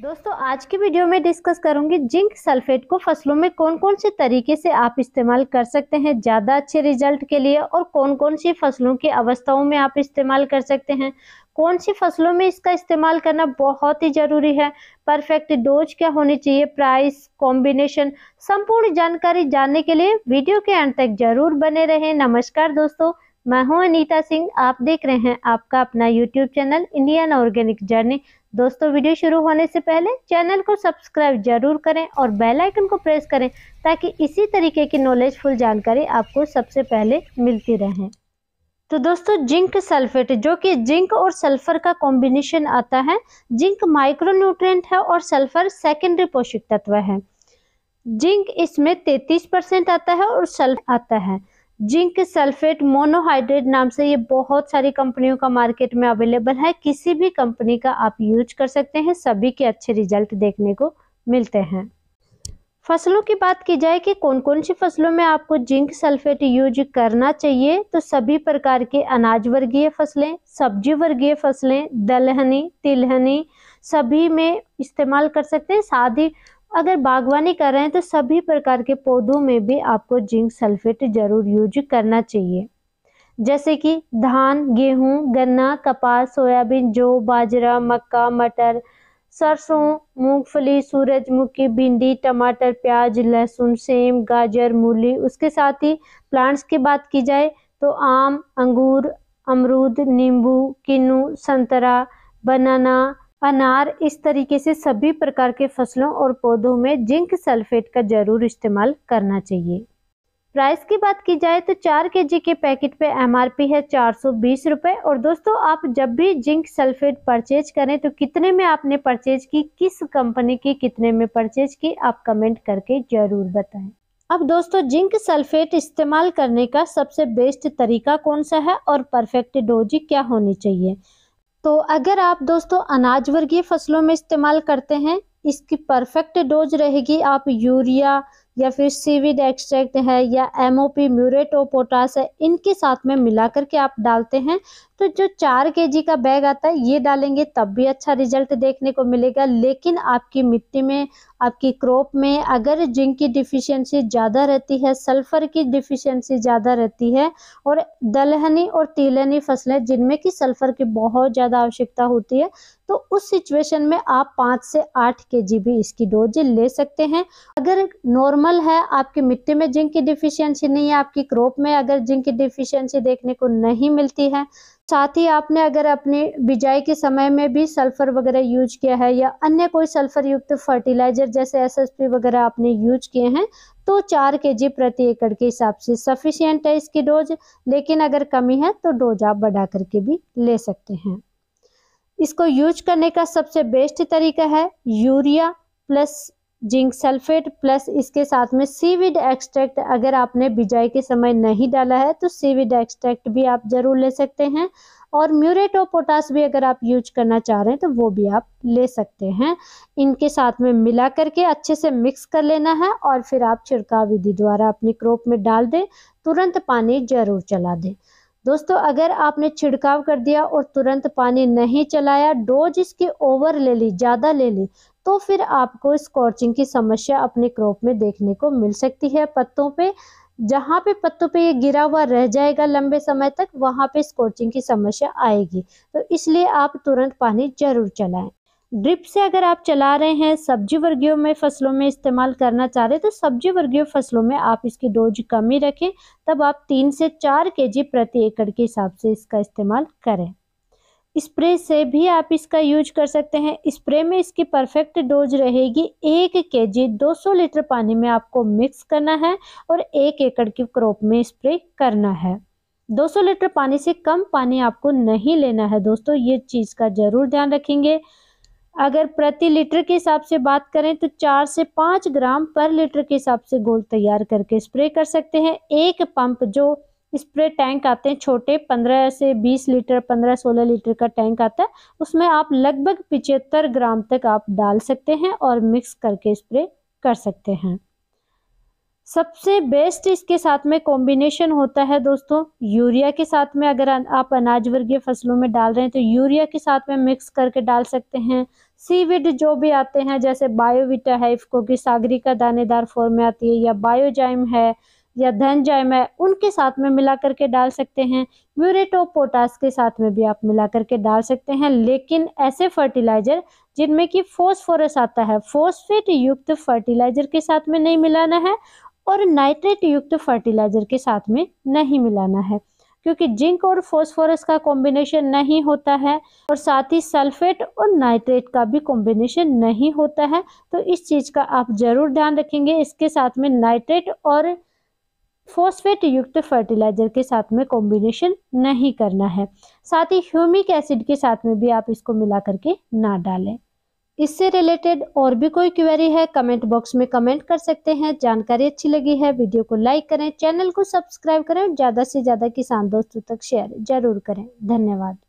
दोस्तों आज की वीडियो में डिस्कस करूंगी जिंक सल्फेट को फसलों में कौन कौन से तरीके से आप इस्तेमाल कर सकते हैं ज़्यादा अच्छे रिजल्ट के लिए और कौन कौन सी फसलों की अवस्थाओं में आप इस्तेमाल कर सकते हैं कौन सी फसलों में इसका इस्तेमाल करना बहुत ही ज़रूरी है परफेक्ट डोज क्या होनी चाहिए प्राइस कॉम्बिनेशन संपूर्ण जानकारी जानने के लिए वीडियो के अंत तक जरूर बने रहें नमस्कार दोस्तों मैं हूं अनीता सिंह आप देख रहे हैं आपका अपना YouTube channel Indian organic journey दोस्तों वीडियो शुरू होने से पहले चैनल को सब्सक्राइब जरूर करें और बेल आइकन को प्रेस करें ताकि इसी तरीके की नॉलेजफुल जानकारी आपको सबसे पहले मिलती रहे तो दोस्तों जिंक सल्फेट जो कि जिंक और सल्फर का कॉम्बिनेशन आता है जिंक माइक्रोन्यूट्रेंट है और सल्फर सेकेंडरी पोषक तत्व है जिंक इसमें 33 परसेंट आता है और सल्फर आता है जिंक सल्फेट मोनोहाइड्रेट नाम से ये बहुत सारी कंपनियों का मार्केट में अवेलेबल है किसी भी कंपनी का आप यूज कर सकते हैं सभी के अच्छे रिजल्ट देखने को मिलते हैं फसलों की बात की जाए कि कौन कौन सी फसलों में आपको जिंक सल्फेट यूज करना चाहिए तो सभी प्रकार के अनाज वर्गीय फसलें सब्जी वर्गीय फसलें दलहनी तिलहनी सभी में इस्तेमाल कर सकते हैं साथ ही अगर बागवानी कर रहे हैं तो सभी प्रकार के पौधों में भी आपको जिंक सल्फेट जरूर यूज करना चाहिए जैसे कि धान गेहूं गन्ना कपास सोयाबीन जौ बाजरा मक्का मटर सरसों मूंगफली सूरजमुखी भिंडी टमाटर प्याज लहसुन सेम गाजर मूली उसके साथ ही प्लांट्स की बात की जाए तो आम अंगूर अमरूद नींबू किन्नू संतरा बनाना अनार इस तरीके से सभी प्रकार के फसलों और पौधों में जिंक सल्फेट का जरूर इस्तेमाल करना चाहिए प्राइस की बात की जाए तो चार के जी के पैकेट पे एमआरपी है चार सौ बीस रुपये और दोस्तों आप जब भी जिंक सल्फेट परचेज करें तो कितने में आपने परचेज की किस कंपनी की कितने में परचेज की आप कमेंट करके ज़रूर बताएं अब दोस्तों जिंक सल्फेट इस्तेमाल करने का सबसे बेस्ट तरीका कौन सा है और परफेक्ट डोजी क्या होनी चाहिए तो अगर आप दोस्तों अनाज वर्गीय फसलों में इस्तेमाल करते हैं इसकी परफेक्ट डोज रहेगी आप यूरिया या फिर सीविड एक्सट्रैक्ट है या एमओपी पी म्यूरेट और पोटास है इनके साथ में मिला करके आप डालते हैं तो जो चार के जी का बैग आता है ये डालेंगे तब भी अच्छा रिजल्ट देखने को मिलेगा लेकिन आपकी मिट्टी में आपकी क्रॉप में अगर जिंक की डिफिशियंसी ज़्यादा रहती है सल्फर की डिफिशियंसी ज़्यादा रहती है और दलहनी और तिलहनी फसलें जिनमें कि सल्फर की बहुत ज़्यादा आवश्यकता होती है तो उस सिचुएशन में आप पाँच से आठ के जी भी इसकी डोज ले सकते हैं अगर नॉर्मल है आपकी मिट्टी में जिंक की डिफिशियंसी नहीं है आपकी क्रॉप में अगर जिंक की डिफिशियंसी देखने को नहीं मिलती है साथ ही आपने अगर अपने बिजाई के समय में भी सल्फर वगैरह यूज किया है या अन्य कोई सल्फर युक्त फर्टिलाइजर जैसे एसएसपी वगैरह आपने यूज किए हैं तो चार के जी प्रति एकड़ के हिसाब से सफिशियंट है इसकी डोज लेकिन अगर कमी है तो डोज आप बढ़ा करके भी ले सकते हैं इसको यूज करने का सबसे बेस्ट तरीका है urea plus zinc sulphate plus इसके साथ में सीविड एक्सट्रैक्ट अगर आपने बिजाई के समय नहीं डाला है तो सीविड एक्सट्रैक्ट भी आप ज़रूर ले सकते हैं और म्यूरेट ऑफ पोटास भी अगर आप यूज करना चाह रहे हैं तो वो भी आप ले सकते हैं इनके साथ में मिला करके अच्छे से मिक्स कर लेना है और फिर आप छिड़काव विधि द्वारा अपनी क्रॉप में डाल दें तुरंत पानी जरूर चला दें दोस्तों अगर आपने छिड़काव कर दिया और तुरंत पानी नहीं चलाया डोज इसके ओवर ले ली ज़्यादा ले ली तो फिर आपको स्कॉर्चिंग की समस्या अपने क्रॉप में देखने को मिल सकती है पत्तों पे जहाँ पे पत्तों पे ये गिरा हुआ रह जाएगा लंबे समय तक वहाँ पे स्कॉर्चिंग की समस्या आएगी तो इसलिए आप तुरंत पानी जरूर चलाएं ड्रिप से अगर आप चला रहे हैं सब्जी वर्गियों में फसलों में इस्तेमाल करना चाह रहे हैं तो सब्जी वर्गीय फसलों में आप इसकी डोज कम ही रखें तब आप तीन से चार केजी प्रति एकड़ के हिसाब से इसका इस्तेमाल करें स्प्रे से भी आप इसका यूज कर सकते हैं स्प्रे में इसकी परफेक्ट डोज रहेगी एक के जी दो लीटर पानी में आपको मिक्स करना है और एक एकड़ की क्रॉप में स्प्रे करना है 200 लीटर पानी से कम पानी आपको नहीं लेना है दोस्तों ये चीज़ का ज़रूर ध्यान रखेंगे अगर प्रति लीटर के हिसाब से बात करें तो चार से पाँच ग्राम पर लीटर के हिसाब से गोल तैयार करके स्प्रे कर सकते हैं एक पंप जो स्प्रे टैंक आते हैं छोटे पंद्रह से बीस लीटर पंद्रह सोलह लीटर का टैंक आता है उसमें आप लगभग पिचहत्तर ग्राम तक आप डाल सकते हैं और मिक्स करके स्प्रे कर सकते हैं सबसे बेस्ट इसके साथ में कॉम्बिनेशन होता है दोस्तों यूरिया के साथ में अगर आप अनाज वर्गीय फसलों में डाल रहे हैं तो यूरिया के साथ में मिक्स करके डाल सकते हैं सीविड जो भी आते हैं जैसे बायोविटा है इफको की सागरी का दानेदार फॉर्म में आती है या बायोजाइम है या धनजयमय उनके साथ में मिला करके डाल सकते हैं म्यूरेट ऑफ पोटास के साथ में भी आप मिला करके डाल सकते हैं लेकिन ऐसे फर्टिलाइज़र जिनमें कि फोस्फोरस आता है फोस्फेट युक्त फर्टिलाइज़र के साथ में नहीं मिलाना है और नाइट्रेट युक्त फर्टिलाइज़र के साथ में नहीं मिलाना है क्योंकि जिंक और फॉस्फोरस का कॉम्बिनेशन नहीं होता है और साथ ही सल्फेट और नाइट्रेट का भी कॉम्बिनेशन नहीं होता है तो इस चीज़ का आप ज़रूर ध्यान रखेंगे इसके साथ में नाइट्रेट और फॉस्फेट युक्त फर्टिलाइजर के साथ में कॉम्बिनेशन नहीं करना है साथ ही ह्यूमिक एसिड के साथ में भी आप इसको मिला करके ना डालें इससे रिलेटेड और भी कोई क्वेरी है कमेंट बॉक्स में कमेंट कर सकते हैं जानकारी अच्छी लगी है वीडियो को लाइक करें चैनल को सब्सक्राइब करें और ज़्यादा से ज़्यादा किसान दोस्तों तक शेयर जरूर करें धन्यवाद